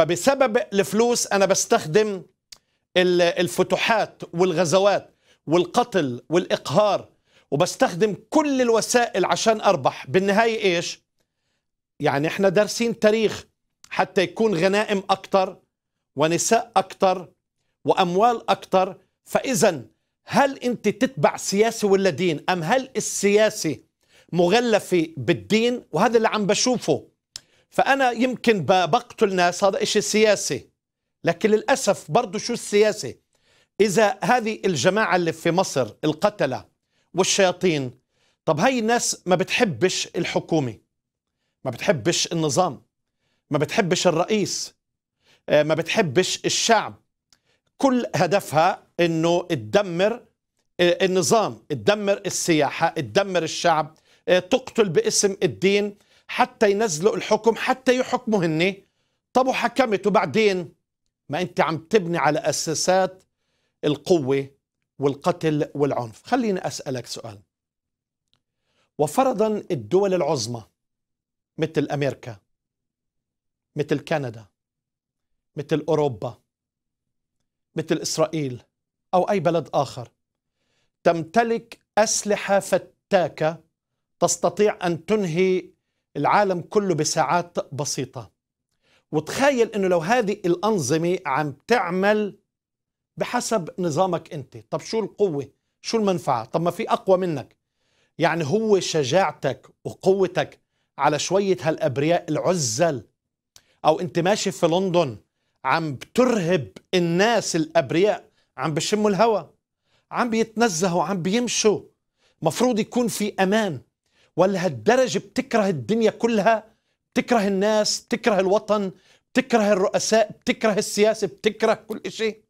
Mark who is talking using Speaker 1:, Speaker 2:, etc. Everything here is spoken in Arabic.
Speaker 1: فبسبب الفلوس أنا بستخدم الفتوحات والغزوات والقتل والإقهار وبستخدم كل الوسائل عشان أربح بالنهاية إيش؟ يعني إحنا دارسين تاريخ حتى يكون غنائم أكتر ونساء أكتر وأموال أكتر فإذا هل أنت تتبع سياسي ولا دين أم هل السياسي مغلفة بالدين وهذا اللي عم بشوفه فأنا يمكن بقتل ناس هذا إشي سياسي لكن للأسف برضو شو السياسة إذا هذه الجماعة اللي في مصر القتلة والشياطين طب هاي الناس ما بتحبش الحكومة ما بتحبش النظام ما بتحبش الرئيس آه، ما بتحبش الشعب كل هدفها انه تدمر آه، النظام تدمر السياحة تدمر الشعب آه، تقتل باسم الدين حتى ينزلوا الحكم حتى يحكموا هن طب وحكمت وبعدين ما انت عم تبني على اساسات القوه والقتل والعنف خليني اسالك سؤال وفرضا الدول العظمى مثل امريكا مثل كندا مثل اوروبا مثل اسرائيل او اي بلد اخر تمتلك اسلحه فتاكه تستطيع ان تنهي العالم كله بساعات بسيطة وتخيل انه لو هذه الانظمة عم تعمل بحسب نظامك انت طب شو القوة شو المنفعة طب ما في اقوى منك يعني هو شجاعتك وقوتك على شوية هالابرياء العزل او انت ماشي في لندن عم بترهب الناس الابرياء عم بشموا الهواء عم بيتنزهوا عم بيمشوا مفروض يكون في امان ولهالدرجة بتكره الدنيا كلها بتكره الناس بتكره الوطن بتكره الرؤساء بتكره السياسة بتكره كل شيء